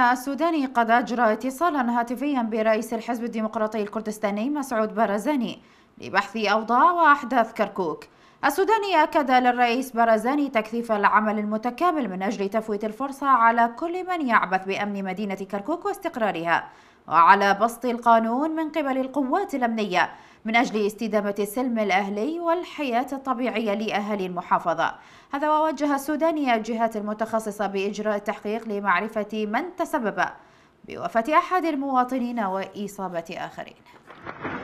السوداني قد أجرى اتصالا هاتفيا برئيس الحزب الديمقراطي الكردستاني مسعود بارزاني لبحث أوضاع وأحداث كركوك السوداني أكد للرئيس بارزاني تكثيف العمل المتكامل من أجل تفويت الفرصة على كل من يعبث بأمن مدينة كركوك واستقرارها على بسط القانون من قبل القوات الأمنية من أجل استدامة السلم الأهلي والحياة الطبيعية لأهالي المحافظة هذا ووجه السوداني الجهات المتخصصة بإجراء التحقيق لمعرفة من تسبب بوفاة أحد المواطنين وإصابة آخرين